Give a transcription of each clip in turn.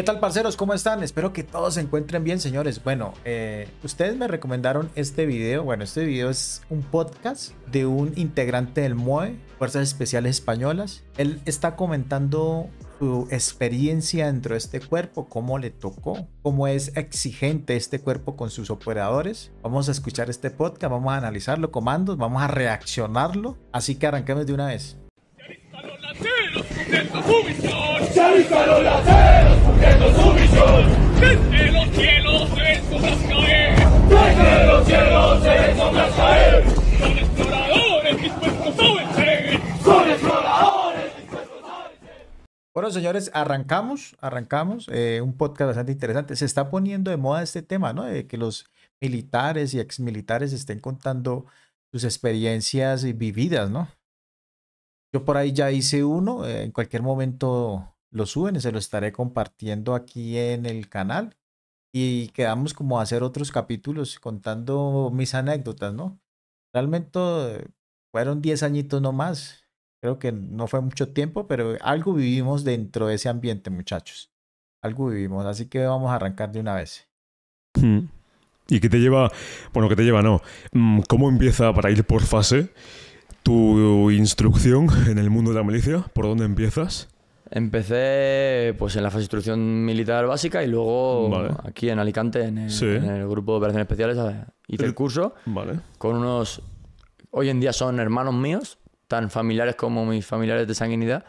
¿Qué tal, parceros? ¿Cómo están? Espero que todos se encuentren bien, señores. Bueno, eh, ustedes me recomendaron este video. Bueno, este video es un podcast de un integrante del MOE, Fuerzas Especiales Españolas. Él está comentando su experiencia dentro de este cuerpo, cómo le tocó, cómo es exigente este cuerpo con sus operadores. Vamos a escuchar este podcast, vamos a analizarlo, comandos, vamos a reaccionarlo. Así que arranquemos de una vez. Bueno, señores, arrancamos, arrancamos eh, un podcast bastante interesante. Se está poniendo de moda este tema, ¿no? De que los militares y exmilitares estén contando sus experiencias vividas, ¿no? Yo por ahí ya hice uno, eh, en cualquier momento lo suben, se lo estaré compartiendo aquí en el canal. Y quedamos como a hacer otros capítulos contando mis anécdotas, ¿no? Realmente eh, fueron 10 añitos más. Creo que no fue mucho tiempo, pero algo vivimos dentro de ese ambiente, muchachos. Algo vivimos, así que vamos a arrancar de una vez. Hmm. ¿Y qué te lleva? Bueno, ¿qué te lleva? No. Mm, ¿Cómo empieza para ir por fase? tu instrucción en el mundo de la milicia? ¿Por dónde empiezas? Empecé pues en la fase de instrucción militar básica y luego aquí en Alicante, en el, grupo de operaciones especiales, hice el, curso con unos... Hoy en día son hermanos míos, tan familiares como mis familiares de sanguinidad,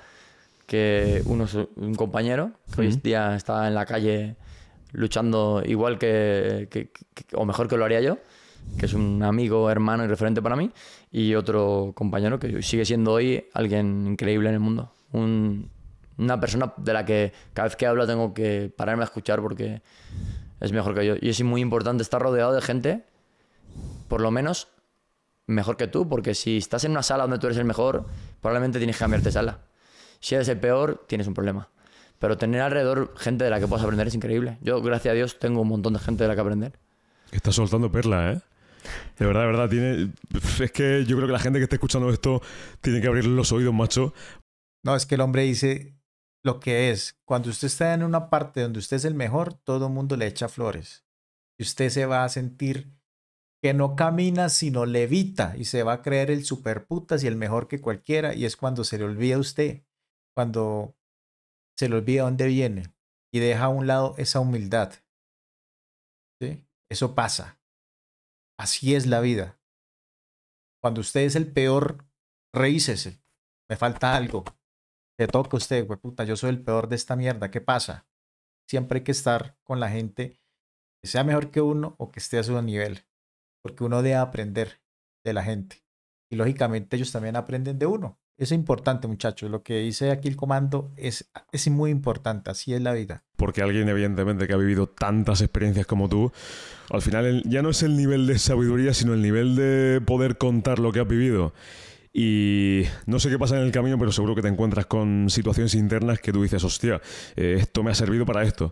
que uno es un compañero que hoy día está en la calle luchando igual que, o mejor que lo haría yo que es un amigo, hermano y referente para mí, y otro compañero que sigue siendo hoy alguien increíble en el mundo. una persona de la que cada vez que hablo tengo que pararme a escuchar porque es mejor que yo. Y es muy importante estar rodeado de gente, por lo menos mejor que tú, porque si estás en una sala donde tú eres el mejor, probablemente tienes que cambiarte sala. Si eres el peor, tienes un problema. Pero tener alrededor gente de la que puedas aprender es increíble. Yo, gracias a Dios, tengo un montón de gente de la que aprender. Está soltando perla ¿eh? De verdad, de verdad, tiene. Es que yo creo que la gente que está escuchando esto tiene que abrir los oídos, macho. No, es que el hombre dice lo que es. Cuando usted está en una parte donde usted es el mejor, todo el mundo le echa flores. Y usted se va a sentir que no camina, sino levita. Y se va a creer el superputas y el mejor que cualquiera. Y es cuando se le olvida a usted. Cuando se le olvida dónde viene. Y deja a un lado esa humildad. ¿Sí? Eso pasa. Así es la vida. Cuando usted es el peor, reícese. Me falta algo. Le toca a usted, güey, puta, yo soy el peor de esta mierda. ¿Qué pasa? Siempre hay que estar con la gente que sea mejor que uno o que esté a su nivel. Porque uno debe aprender de la gente. Y lógicamente ellos también aprenden de uno. Eso es importante, muchachos. Lo que dice aquí el comando es, es muy importante. Así es la vida porque alguien evidentemente que ha vivido tantas experiencias como tú, al final ya no es el nivel de sabiduría, sino el nivel de poder contar lo que has vivido. Y no sé qué pasa en el camino, pero seguro que te encuentras con situaciones internas que tú dices, hostia, eh, esto me ha servido para esto.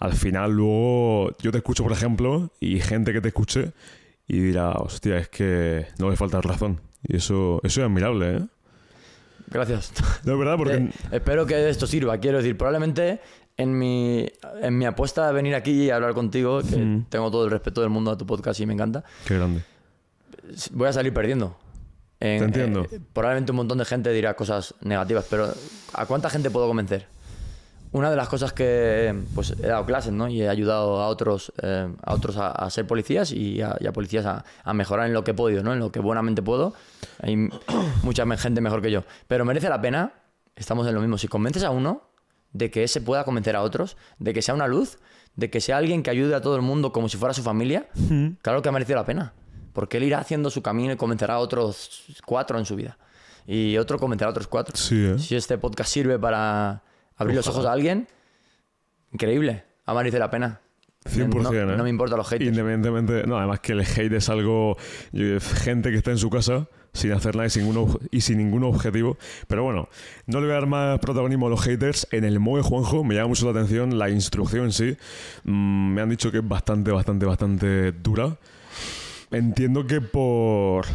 Al final luego yo te escucho, por ejemplo, y gente que te escuche y dirá, hostia, es que no le falta razón. Y eso, eso es admirable, ¿eh? Gracias. No, verdad, porque... Eh, espero que esto sirva. Quiero decir, probablemente en mi, en mi apuesta de venir aquí y hablar contigo, que mm. tengo todo el respeto del mundo a tu podcast y me encanta. Qué grande. Voy a salir perdiendo. Te entiendo. Eh, probablemente un montón de gente dirá cosas negativas, pero ¿a cuánta gente puedo convencer? Una de las cosas que pues, he dado clases ¿no? y he ayudado a otros, eh, a, otros a, ser policías y a, policías a, mejorar en lo que he podido, ¿no? en lo que buenamente puedo. Hay mucha gente mejor que yo. Pero merece la pena, estamos en lo mismo. Si convences a uno, de que ese pueda convencer a otros, de que sea una luz, de que sea alguien que ayude a todo el mundo como si fuera su familia, claro que ha merecido la pena. Porque él irá haciendo su camino y convencerá a otros cuatro en su vida. Y otro convencerá a otros cuatro. ¿eh? Si este podcast sirve para abrir los ojos a alguien, increíble. Ha merecido la pena. 100%. ¿eh? No, me importa los haters. Independientemente. No, además que el hate es algo. Eh, gente que está en su casa sin hacer nada y sin, y sin ningún objetivo. Pero bueno, no le voy a dar más protagonismo a los haters. En el MOE Juanjo me llama mucho la atención la instrucción sí. Mm, me han dicho que es bastante, bastante, bastante dura. Entiendo que por,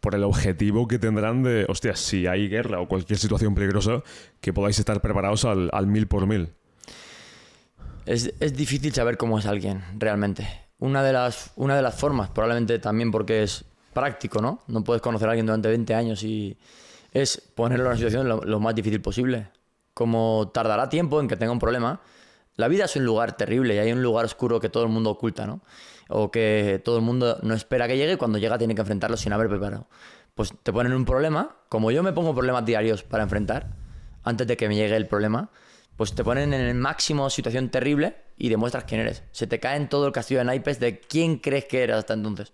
por el objetivo que tendrán de, hostia, si hay guerra o cualquier situación peligrosa, que podáis estar preparados al mil por mil. Es, difícil saber cómo es alguien realmente. Una de, las, una de las formas, probablemente también porque es práctico, ¿no? No puedes conocer a alguien durante 20 años y es ponerlo en una situación lo, más difícil posible. Como tardará tiempo en que tenga un problema, la vida es un lugar terrible y hay un lugar oscuro que todo el mundo oculta, ¿no? O que todo el mundo no espera que llegue y cuando llega tiene que enfrentarlo sin haber preparado. Pues te ponen un problema, como yo me pongo problemas diarios para enfrentar, antes de que me llegue el problema, pues te ponen en el máximo situación terrible y demuestras quién eres. Se te cae en todo el castillo de naipes de quién crees que eres hasta entonces.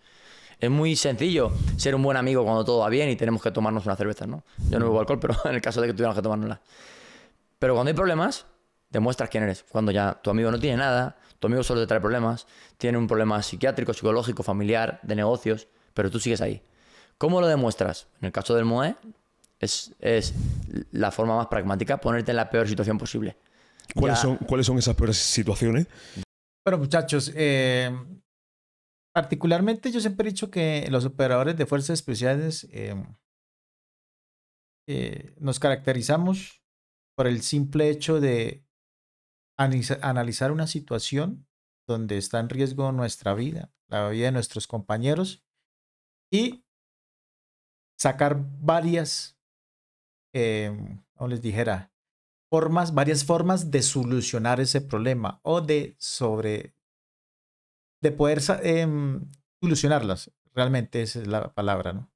Es muy sencillo ser un buen amigo cuando todo va bien y tenemos que tomarnos una cerveza, ¿no? Yo no bebo alcohol, pero en el caso de que tuviéramos que tomárnosla. Pero cuando hay problemas, demuestras quién eres. Cuando ya tu amigo no tiene nada, tu amigo solo te trae problemas, tiene un problema psiquiátrico, psicológico, familiar, de negocios, pero tú sigues ahí. ¿Cómo lo demuestras? En el caso del MOE, es, es la forma más pragmática, ponerte en la peor situación posible. ¿Cuáles, son, ¿cuáles son esas peores situaciones? Bueno, muchachos, eh, particularmente yo siempre he dicho que los operadores de fuerzas especiales eh, eh, nos caracterizamos por el simple hecho de analizar una situación donde está en riesgo nuestra vida, la vida de nuestros compañeros y sacar varias eh, o les dijera? Formas, varias formas de solucionar ese problema o de sobre, de poder em, solucionarlas. Realmente esa es la palabra, ¿no?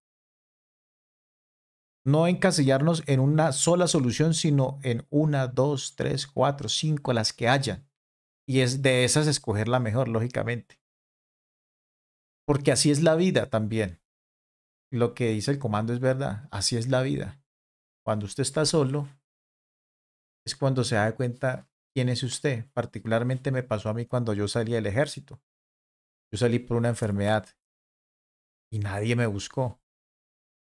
No encasillarnos en una sola solución, sino en una, dos, tres, cuatro, cinco, las que hayan. Y es de esas escoger la mejor, lógicamente. Porque así es la vida también. Lo que dice el comando es verdad, así es la vida. Cuando usted está solo, es cuando se da cuenta quién es usted. Particularmente me pasó a mí cuando yo salí del ejército. Yo salí por una enfermedad y nadie me buscó.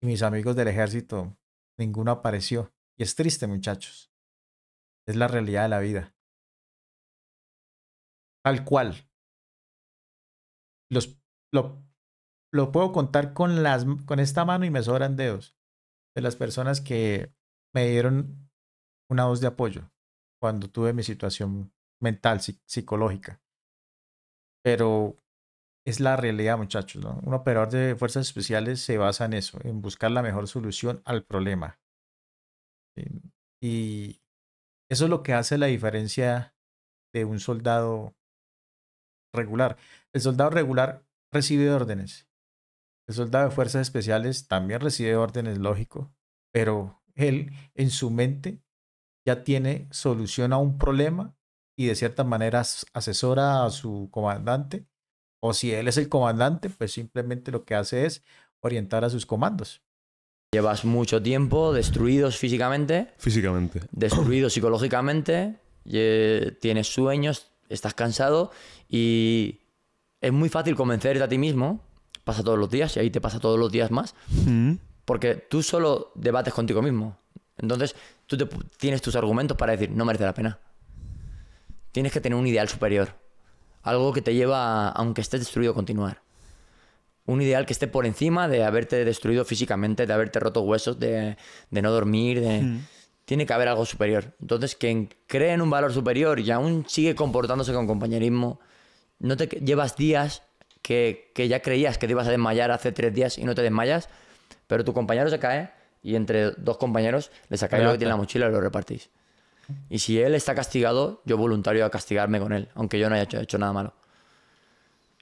Y mis amigos del ejército, ninguno apareció. Y es triste, muchachos. Es la realidad de la vida. Tal cual. Los, lo, puedo contar con, las, con esta mano y me sobran dedos de las personas que me dieron una voz de apoyo cuando tuve mi situación mental, psicológica. Pero es la realidad, muchachos. Un operador de fuerzas especiales se basa en eso, en buscar la mejor solución al problema. Y eso es lo que hace la diferencia de un soldado regular. El soldado regular recibe órdenes el soldado de fuerzas especiales también recibe órdenes, lógico, pero él en su mente ya tiene solución a un problema y de cierta manera asesora a su comandante. O si él es el comandante, pues simplemente lo que hace es orientar a sus comandos. Llevas mucho tiempo destruidos físicamente. Físicamente. Destruidos psicológicamente. Tienes sueños, estás cansado y es muy fácil convencerte a ti mismo pasa todos los días y ahí te pasa todos los días más. Mm. Porque tú solo debates contigo mismo. Entonces, tú tienes tus argumentos para decir, no merece la pena. Tienes que tener un ideal superior. Algo que te lleva, aunque estés destruido, a continuar. Un ideal que esté por encima de haberte destruido físicamente, de haberte roto huesos, de, de no dormir, de... Mm. Tiene que haber algo superior. Entonces, quien cree en un valor superior y aún sigue comportándose con compañerismo, no te llevas días que, ya creías que te ibas a desmayar hace tres días y no te desmayas, pero tu compañero se cae y entre dos compañeros le sacáis lo que tiene la mochila y lo repartís. Y si él está castigado, yo voluntario a castigarme con él, aunque yo no haya hecho, nada malo.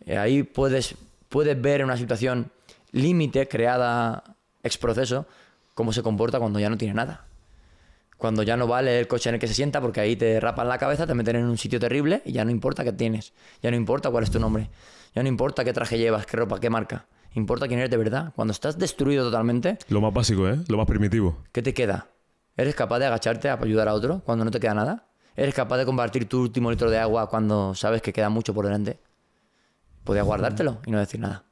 Eh, ahí puedes, puedes ver en una situación límite creada ex proceso cómo se comporta cuando ya no tiene nada cuando ya no vale el coche en el que se sienta, porque ahí te rapan la cabeza, te meten en un sitio terrible y ya no importa qué tienes, ya no importa cuál es tu nombre, ya no importa qué traje llevas, qué ropa, qué marca, importa quién eres de verdad. Cuando estás destruido totalmente... Lo más básico, ¿eh? Lo más primitivo. ¿Qué te queda? ¿Eres capaz de agacharte a ayudar a otro cuando no te queda nada? ¿Eres capaz de compartir tu último litro de agua cuando sabes que queda mucho por delante? Podías guardártelo y no decir nada.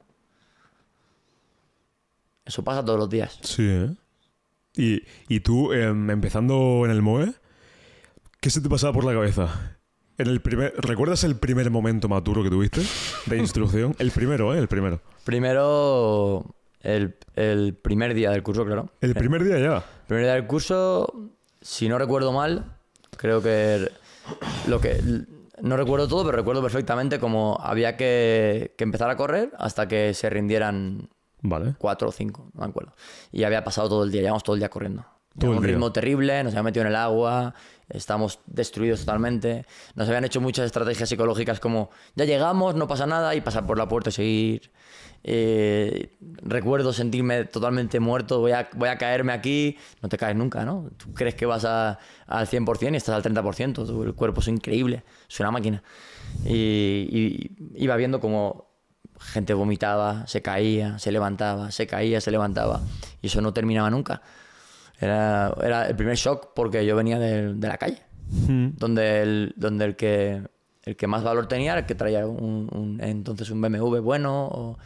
Eso pasa todos los días. Sí, ¿eh? Y, tú, em, empezando en el MOE, ¿qué se te pasaba por la cabeza? En el primer, ¿Recuerdas el primer momento maturo que tuviste de instrucción? el primero, ¿eh? El primero. Primero, el, primer día del curso, claro. ¿El primer día ya? El primer día del curso, si no recuerdo mal, creo que er, lo que... No recuerdo todo, pero recuerdo perfectamente cómo había que, que empezar a correr hasta que se rindieran Vale. Cuatro o cinco, no me acuerdo. Y había pasado todo el día, llevamos todo el día corriendo. Todo un ritmo terrible, nos habían metido en el agua, estamos destruidos totalmente. Nos habían hecho muchas estrategias psicológicas como ya llegamos, no pasa nada, y pasar por la puerta y seguir. Eh, recuerdo sentirme totalmente muerto, voy a, voy a caerme aquí. No te caes nunca, ¿no? Tú crees que vas al 100% y estás al 30%. el cuerpo es increíble, es una máquina. Y, y iba viendo como gente vomitaba, se caía, se levantaba, se caía, se levantaba. Y eso no terminaba nunca. Era, era el primer shock porque yo venía de, la calle, hmm. donde, el, donde el, que, el que más valor tenía era el que traía un, entonces un BMW bueno o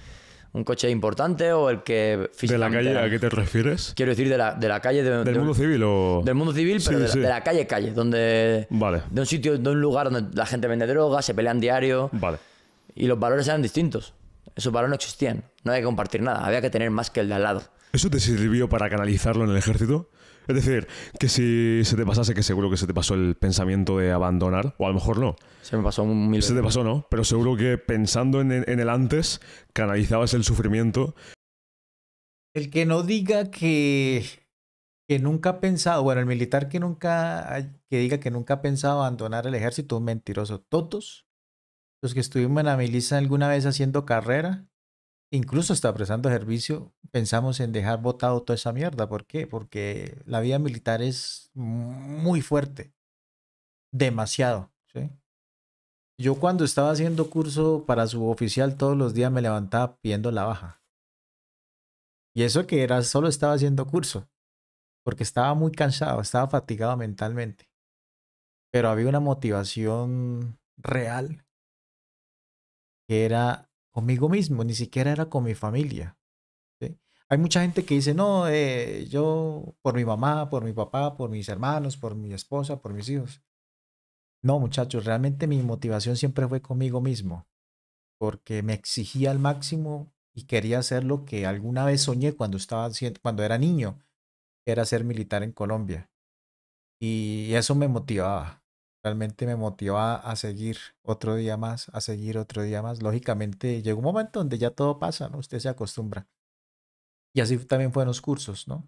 un coche importante o el que ¿De la calle a qué te refieres? Quiero decir, de la, calle... ¿Del mundo civil o...? Del mundo civil, pero de, La, calle, calle, donde... Vale. De un sitio, de un lugar donde la gente vende drogas, se pelean diario... Vale. Y los valores eran distintos. Esos valores no existían. No había que compartir nada. Había que tener más que el de al lado. ¿Eso te sirvió para canalizarlo en el ejército? Es decir, que si se te pasase, que seguro que se te pasó el pensamiento de abandonar, o a lo mejor no. Se me pasó un mil Se te pasó, ¿no? Pero seguro que pensando en, el antes, canalizabas el sufrimiento. El que no diga que, que nunca ha pensado, bueno, el militar que nunca que diga que nunca ha pensado abandonar el ejército es mentiroso. Todos los que estuvimos en la milicia alguna vez haciendo carrera, incluso hasta prestando servicio, pensamos en dejar botado toda esa mierda. ¿Por qué? Porque la vida militar es muy fuerte. Demasiado. Yo cuando estaba haciendo curso para suboficial todos los días me levantaba pidiendo la baja. Y eso que era solo estaba haciendo curso, porque estaba muy cansado, estaba fatigado mentalmente. Pero había una motivación real que era conmigo mismo, ni siquiera era con mi familia. Hay mucha gente que dice, no, eh, yo por mi mamá, por mi papá, por mis hermanos, por mi esposa, por mis hijos. No, muchachos, realmente mi motivación siempre fue conmigo mismo, porque me exigía al máximo y quería hacer lo que alguna vez soñé cuando, estaba, cuando era niño, era ser militar en Colombia. Y eso me motivaba realmente me motiva a seguir otro día más, a seguir otro día más. Lógicamente llega un momento donde ya todo pasa, ¿no? Usted se acostumbra. Y así también fueron los cursos, ¿no?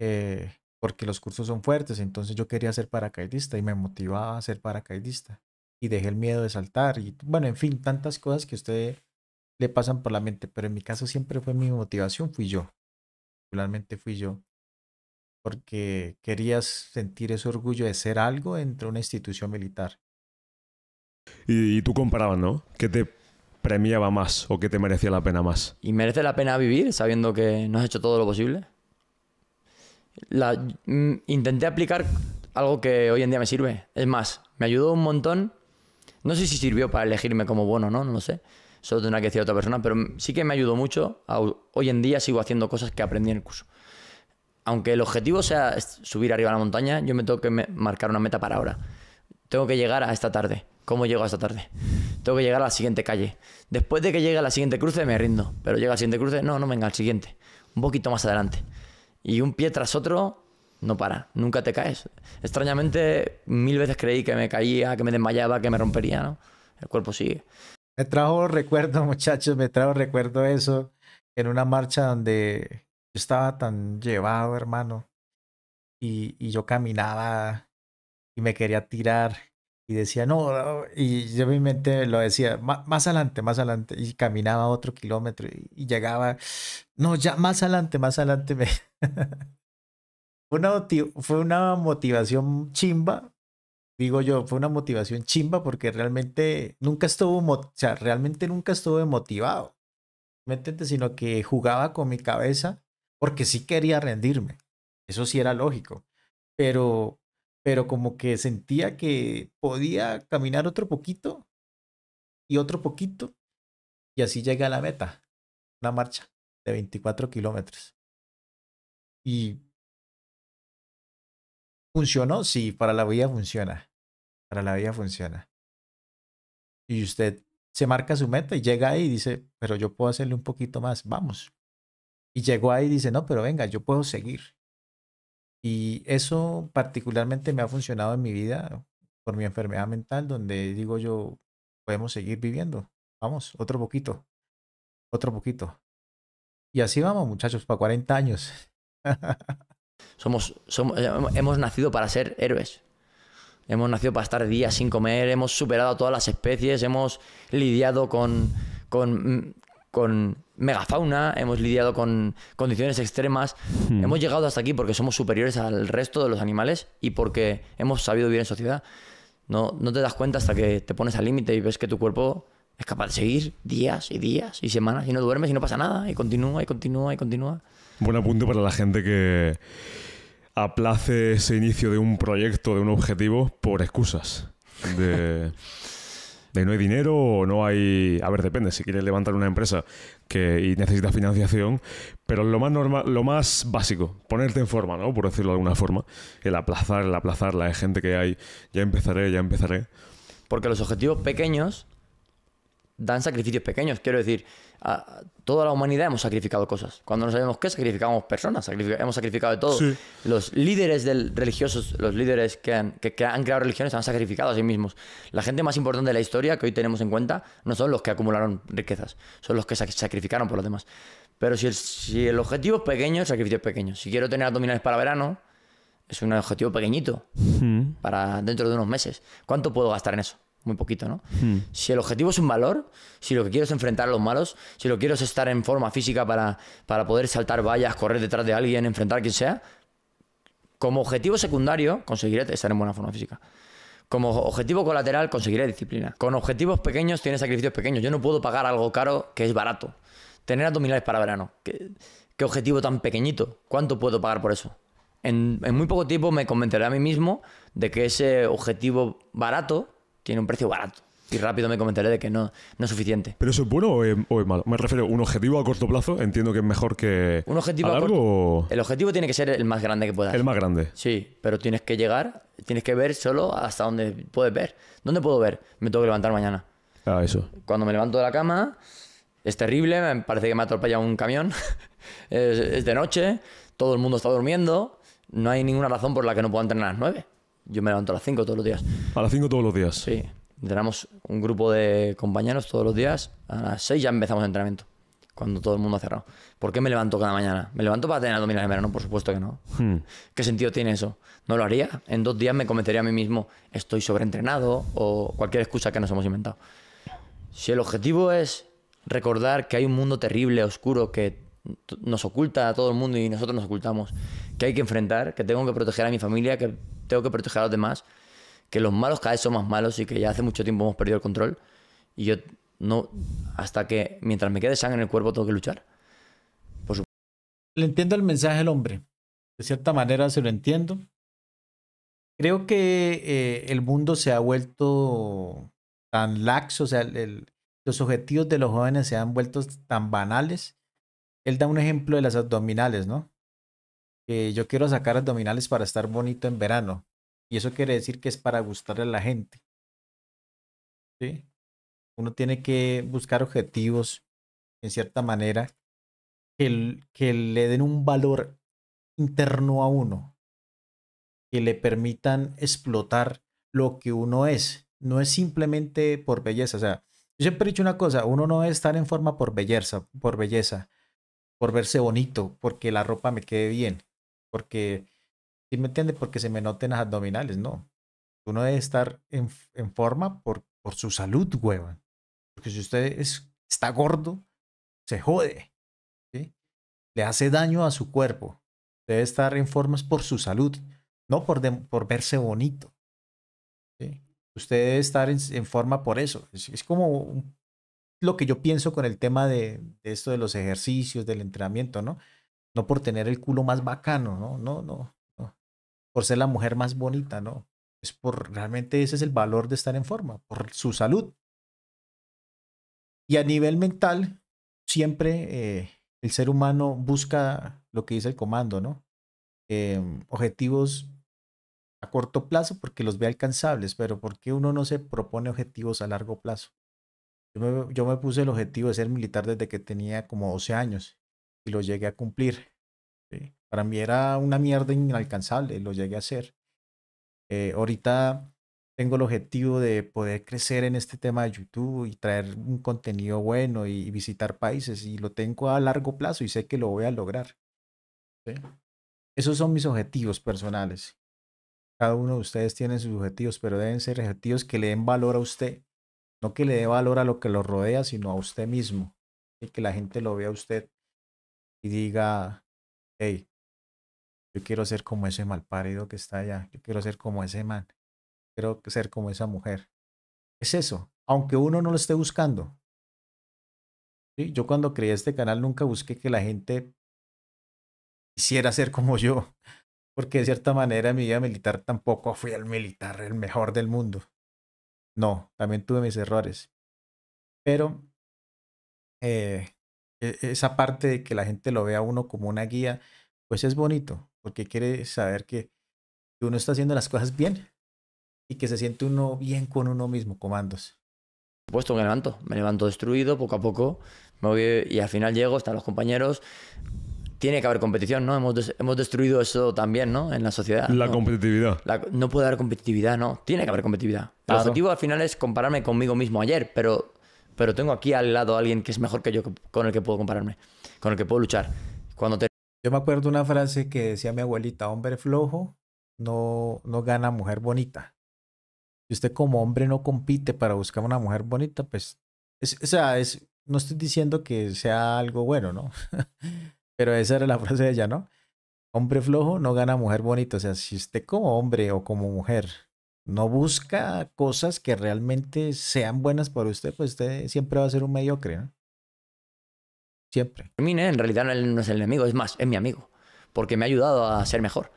Eh, porque los cursos son fuertes, entonces yo quería ser paracaidista y me motivaba a ser paracaidista. Y dejé el miedo de saltar y, bueno, en fin, tantas cosas que a usted le pasan por la mente, pero en mi caso siempre fue mi motivación, fui yo. Realmente fui yo porque querías sentir ese orgullo de ser algo entre una institución militar. Y, tú comparabas, ¿no? ¿Qué te premiaba más o qué te merecía la pena más? ¿Y merece la pena vivir sabiendo que no has hecho todo lo posible? Mm, intenté aplicar algo que hoy en día me sirve. Es más, me ayudó un montón. No sé si sirvió para elegirme como bueno, o ¿no? No lo sé. Solo tendrá que decir otra persona, pero sí que me ayudó mucho. hoy en día sigo haciendo cosas que aprendí en el curso aunque el objetivo sea subir arriba a la montaña, yo me tengo que marcar una meta para ahora. Tengo que llegar a esta tarde. ¿Cómo llego a esta tarde? Tengo que llegar a la siguiente calle. Después de que llegue a la siguiente cruce me rindo. Pero llega la siguiente cruce, no, no venga, al siguiente. Un poquito más adelante. Y un pie tras otro no para, nunca te caes. Extrañamente, mil veces creí que me caía, que me desmayaba, que me rompería, ¿no? El cuerpo sigue. Me trajo recuerdo, muchachos, me trajo recuerdo eso en una marcha donde estaba tan llevado, hermano. Y, yo caminaba y me quería tirar. Y decía, no, y yo mi mente lo decía, más adelante, más adelante. Y caminaba otro kilómetro y, llegaba, no, ya más adelante, más adelante. Me... una, fue una motivación chimba, digo yo, fue una motivación chimba porque realmente nunca estuvo, o sea, realmente nunca estuve motivado. ¿Me Sino que jugaba con mi cabeza porque sí quería rendirme, eso sí era lógico, pero, pero como que sentía que podía caminar otro poquito y otro poquito y así llegué a la meta, una marcha de 24 kilómetros. Y funcionó, sí, para la vida funciona, para la vida funciona. Y usted se marca su meta y llega ahí y dice, pero yo puedo hacerle un poquito más, vamos. Y llegó ahí y dice, no, pero venga, yo puedo seguir. Y eso particularmente me ha funcionado en mi vida por mi enfermedad mental, donde digo yo, podemos seguir viviendo. Vamos, otro poquito, otro poquito. Y así vamos, muchachos, para 40 años. somos, somos, eh, hemos nacido para ser héroes. Hemos nacido para estar días sin comer, hemos superado todas las especies, hemos lidiado con, con, mm, con megafauna, hemos lidiado con condiciones extremas, hmm. hemos llegado hasta aquí porque somos superiores al resto de los animales y porque hemos sabido vivir en sociedad. No, no te das cuenta hasta que te pones al límite y ves que tu cuerpo es capaz de seguir días y días y semanas y no duermes y no pasa nada y continúa y continúa y continúa. Buen apunte para la gente que aplace ese inicio de un proyecto, de un objetivo por excusas. De no hay dinero o no hay... A ver, depende, si quieres levantar una empresa que, y necesitas financiación, pero lo más, normal, lo más básico, ponerte en forma, ¿no? Por decirlo de alguna forma, el aplazar, el aplazar, la gente que hay, ya empezaré, ya empezaré. Porque los objetivos pequeños dan sacrificios pequeños, quiero decir toda la humanidad hemos sacrificado cosas. Cuando no sabemos qué, sacrificamos personas, hemos sacrificado de todo. Los líderes religiosos, los líderes que han, creado religiones, han sacrificado a sí mismos. La gente más importante de la historia que hoy tenemos en cuenta no son los que acumularon riquezas, son los que sacrificaron por los demás. Pero si el, objetivo es pequeño, el sacrificio es pequeño. Si quiero tener abdominales para verano, es un objetivo pequeñito hmm. para dentro de unos meses. ¿Cuánto puedo gastar en eso? muy poquito, ¿no? Hmm. Si el objetivo es un valor, si lo que quiero es enfrentar a los malos, si lo quieres quiero es estar en forma física para, para poder saltar vallas, correr detrás de alguien, enfrentar a quien sea, como objetivo secundario conseguiré estar en buena forma física. Como objetivo colateral conseguiré disciplina. Con objetivos pequeños tienes sacrificios pequeños. Yo no puedo pagar algo caro que es barato. Tener abdominales para verano. ¿Qué, objetivo tan pequeñito? ¿Cuánto puedo pagar por eso? En, en muy poco tiempo me convenceré a mí mismo de que ese objetivo barato tiene un precio barato. Y rápido me comentaré de que no, no es suficiente. ¿Pero eso es bueno o es, malo? Me refiero, un objetivo a corto plazo entiendo que es mejor que un objetivo a largo. El objetivo tiene que ser el más grande que puedas. El más grande. Sí, pero tienes que llegar, tienes que ver solo hasta donde puedes ver. ¿Dónde puedo ver? Me tengo que levantar mañana. Ah, eso. Cuando me levanto de la cama, es terrible, me parece que me ha atropellado un camión. es, de noche, todo el mundo está durmiendo, no hay ninguna razón por la que no pueda entrenar a las nueve. Yo me levanto a las 5 todos los días. A las 5 todos los días. Sí. Entrenamos un grupo de compañeros todos los días. A las 6 ya empezamos el entrenamiento. Cuando todo el mundo ha cerrado. ¿Por qué me levanto cada mañana? ¿Me levanto para tener abdominales en verano? Por supuesto que no. Hmm. ¿Qué sentido tiene eso? No lo haría. En dos días me convencería a mí mismo, estoy sobreentrenado o cualquier excusa que nos hemos inventado. Si el objetivo es recordar que hay un mundo terrible, oscuro, que nos oculta a todo el mundo y nosotros nos ocultamos que hay que enfrentar, que tengo que proteger a mi familia, que tengo que proteger a los demás, que los malos cada vez son más malos y que ya hace mucho tiempo hemos perdido el control. Y yo no, hasta que mientras me quede sangre en el cuerpo tengo que luchar. Por supuesto. Le entiendo el mensaje del hombre. De cierta manera se lo entiendo. Creo que eh, el mundo se ha vuelto tan laxo, o sea, los objetivos de los jóvenes se han vuelto tan banales. Él da un ejemplo de las abdominales, ¿no? yo quiero sacar abdominales para estar bonito en verano. Y eso quiere decir que es para gustarle a la gente. Uno tiene que buscar objetivos, en cierta manera, que, que le den un valor interno a uno, que le permitan explotar lo que uno es. No es simplemente por belleza. O sea, yo siempre he dicho una cosa, uno no debe estar en forma por belleza, por belleza, por verse bonito, porque la ropa me quede bien. Porque, ¿sí me entiende? Porque se me noten las abdominales, no. Uno debe estar en, en forma por, por su salud, hueva. Porque si usted es, está gordo, se jode. ¿sí? Le hace daño a su cuerpo. Debe estar en forma por su salud, no por, de, por verse bonito. ¿sí? Usted debe estar en, en forma por eso. Es, como lo que yo pienso con el tema de, de, esto de los ejercicios, del entrenamiento, ¿no? No por tener el culo más bacano, no, no, no. Por ser la mujer más bonita, no. Es por realmente ese es el valor de estar en forma, por su salud. Y a nivel mental, siempre eh, el ser humano busca lo que dice el comando, ¿no? Em, objetivos a corto plazo porque los ve alcanzables, pero ¿por qué uno no se propone objetivos a largo plazo? Yo yo me, puse el objetivo de ser militar desde que tenía como 12 años y lo llegué a cumplir. Para mí era una mierda inalcanzable, lo llegué a hacer. Eh, ahorita tengo el objetivo de poder crecer en este tema de YouTube y traer un contenido bueno y, visitar países y lo tengo a largo plazo y sé que lo voy a lograr. Esos son mis objetivos personales. Cada uno de ustedes tiene sus objetivos, pero deben ser objetivos que le den valor a usted. No que le dé valor a lo que lo rodea, sino a usted mismo. Y que la gente lo vea a usted y diga, hey, yo quiero ser como ese malparido que está allá, yo quiero ser como ese man, quiero ser como esa mujer. Es eso, aunque uno no lo esté buscando. ¿Sí? Yo cuando creé este canal nunca busqué que la gente quisiera ser como yo, porque de cierta manera en mi vida militar tampoco fui el militar, el mejor del mundo. No, también tuve mis errores. Pero eh, e, e, esa parte de que la gente lo vea a uno como una guía, pues es bonito, porque quiere saber que, uno está haciendo las cosas bien y que se siente uno bien con uno mismo, comandos. Por supuesto, me levanto, me levanto destruido poco a poco, me voy y al final llego, están los compañeros. Tiene que haber competición, ¿no? Hemos, destruido eso también, ¿no? En la sociedad. La competitividad. no puede haber competitividad, ¿no? Tiene que haber competitividad. El objetivo al final es compararme conmigo mismo ayer, pero pero tengo aquí al lado a alguien que es mejor que yo, con el que puedo compararme, con el que puedo luchar. Cuando Yo me acuerdo una frase que decía mi abuelita, hombre flojo no, no gana mujer bonita. Si usted como hombre no compite para buscar una mujer bonita, pues, o sea, es, no estoy diciendo que sea algo bueno, ¿no? pero esa era la frase de ella, ¿no? Hombre flojo no gana mujer bonita. O sea, si usted como hombre o como mujer no busca cosas que realmente sean buenas para usted, pues usted siempre va a ser un mediocre, ¿no? Siempre. ¿eh? en realidad no es el enemigo, es más, es mi amigo, porque me ha ayudado a ser mejor.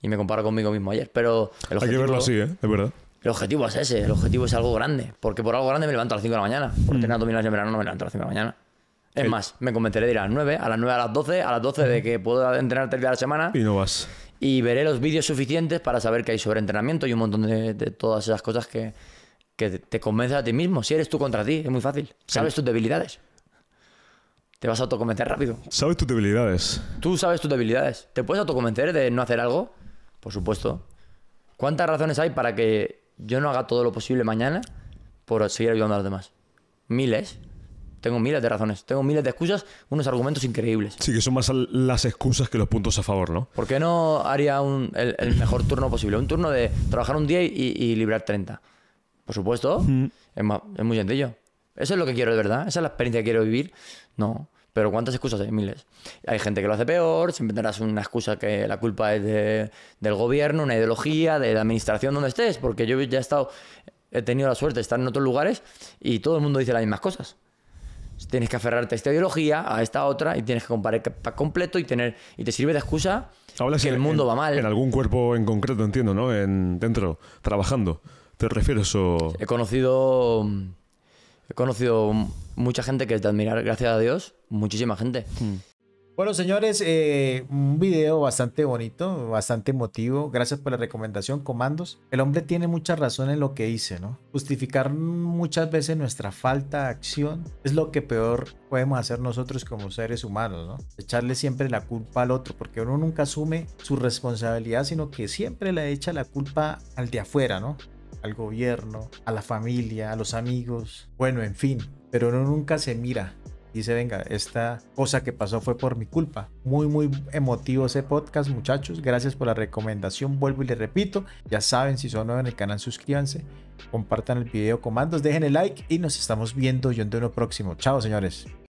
Y me comparo conmigo mismo ayer, pero... El objetivo, Hay que verlo así, ¿eh? Es verdad. El objetivo es ese, el objetivo es algo grande, porque por algo grande me levanto a las 5 de la mañana, por mm. mil de verano no me levanto a las 5 de la mañana. Es más, me convenceré de ir a las 9, a las 9 a las 12, a las 12 de que puedo entrenar el día de la semana. Y no vas y veré los vídeos suficientes para saber que hay sobre entrenamiento y un montón de, todas esas cosas que, te convencen a ti mismo. Si eres tú contra ti, es muy fácil. Sabes tus debilidades. Te vas a autoconvencer rápido. Sabes tus debilidades. Tú sabes tus debilidades. ¿Te puedes autoconvencer de no hacer algo? Por supuesto. ¿Cuántas razones hay para que yo no haga todo lo posible mañana por seguir ayudando a los demás? Miles. Tengo miles de razones, tengo miles de excusas, unos argumentos increíbles. Sí, que son más las excusas que los puntos a favor, ¿no? ¿Por qué no haría un, el, mejor turno posible? Un turno de trabajar un día y, librar 30. Por supuesto, mm. es, muy sencillo. Eso es lo que quiero de verdad, esa es la experiencia que quiero vivir. No, pero ¿cuántas excusas hay? Miles. Hay gente que lo hace peor, siempre tendrás una excusa que la culpa es de, del gobierno, una ideología, de la administración donde estés, porque yo ya he estado, he tenido la suerte de estar en otros lugares y todo el mundo dice las mismas cosas tienes que aferrarte a esta ideología, a esta otra, y tienes que comparar completo y tener y te sirve de excusa que el mundo va mal. En algún cuerpo en concreto, entiendo, ¿no? En, dentro, trabajando. ¿Te refieres o...? He conocido... He conocido mucha gente que es de admirar, gracias a Dios, muchísima gente. Hmm. Bueno, señores, eh, un video bastante bonito, bastante emotivo. Gracias por la recomendación, comandos. El hombre tiene mucha razón en lo que dice, ¿no? Justificar muchas veces nuestra falta de acción es lo que peor podemos hacer nosotros como seres humanos, ¿no? Echarle siempre la culpa al otro, porque uno nunca asume su responsabilidad, sino que siempre le echa la culpa al de afuera, ¿no? Al gobierno, a la familia, a los amigos, bueno, en fin, pero uno nunca se mira dice, venga, esta cosa que pasó fue por mi culpa. Muy, muy emotivo ese podcast, muchachos. Gracias por la recomendación. Vuelvo y le repito, ya saben, si son nuevos en el canal, suscríbanse, compartan el video, comandos, dejen el like y nos estamos viendo yo en uno próximo. Chao, señores.